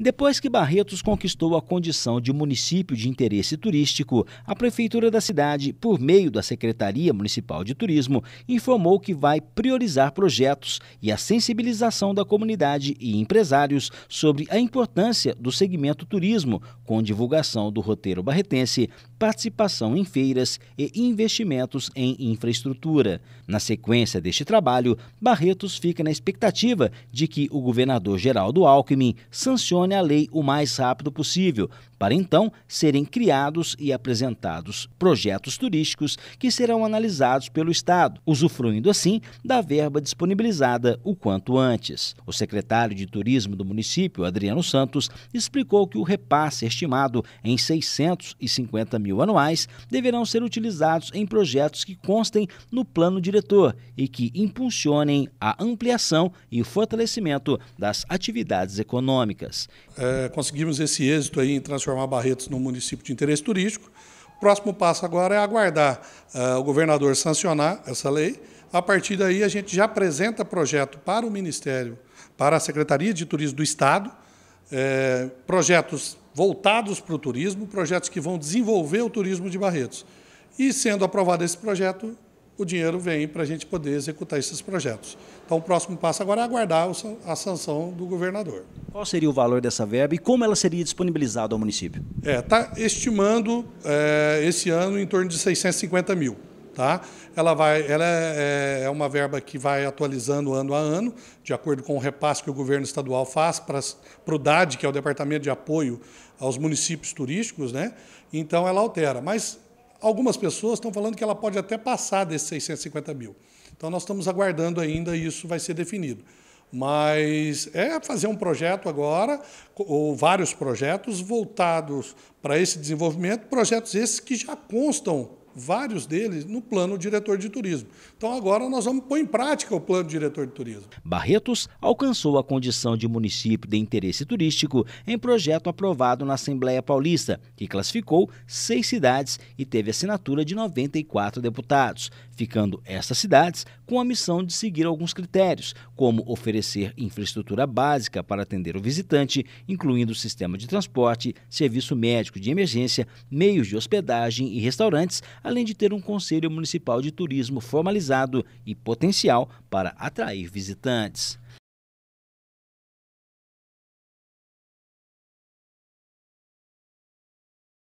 Depois que Barretos conquistou a condição de município de interesse turístico, a prefeitura da cidade, por meio da Secretaria Municipal de Turismo, informou que vai priorizar projetos e a sensibilização da comunidade e empresários sobre a importância do segmento turismo, com divulgação do roteiro barretense, participação em feiras e investimentos em infraestrutura. Na sequência deste trabalho, Barretos fica na expectativa de que o governador Geraldo Alckmin sancione questione a lei o mais rápido possível, para então serem criados e apresentados projetos turísticos que serão analisados pelo Estado, usufruindo assim da verba disponibilizada o quanto antes. O secretário de Turismo do município, Adriano Santos, explicou que o repasse estimado em 650 mil anuais deverão ser utilizados em projetos que constem no plano diretor e que impulsionem a ampliação e fortalecimento das atividades econômicas. É, conseguimos esse êxito aí em transformar Barretos num município de interesse turístico. O próximo passo agora é aguardar é, o governador sancionar essa lei. A partir daí, a gente já apresenta projeto para o Ministério, para a Secretaria de Turismo do Estado, é, projetos voltados para o turismo, projetos que vão desenvolver o turismo de Barretos. E, sendo aprovado esse projeto, o dinheiro vem para a gente poder executar esses projetos. Então, o próximo passo agora é aguardar a sanção do governador. Qual seria o valor dessa verba e como ela seria disponibilizada ao município? Está é, tá estimando é, esse ano em torno de 650 mil. Tá? Ela, vai, ela é, é, é uma verba que vai atualizando ano a ano, de acordo com o repasse que o governo estadual faz para, o DAD, que é o Departamento de Apoio aos Municípios Turísticos, né? então ela altera. Mas Algumas pessoas estão falando que ela pode até passar desses 650 mil. Então, nós estamos aguardando ainda e isso vai ser definido. Mas é fazer um projeto agora, ou vários projetos voltados para esse desenvolvimento, projetos esses que já constam vários deles no plano diretor de turismo. Então agora nós vamos pôr em prática o plano diretor de turismo. Barretos alcançou a condição de município de interesse turístico em projeto aprovado na Assembleia Paulista, que classificou seis cidades e teve assinatura de 94 deputados, ficando essas cidades com a missão de seguir alguns critérios, como oferecer infraestrutura básica para atender o visitante, incluindo sistema de transporte, serviço médico de emergência, meios de hospedagem e restaurantes, além de ter um Conselho Municipal de Turismo formalizado e potencial para atrair visitantes.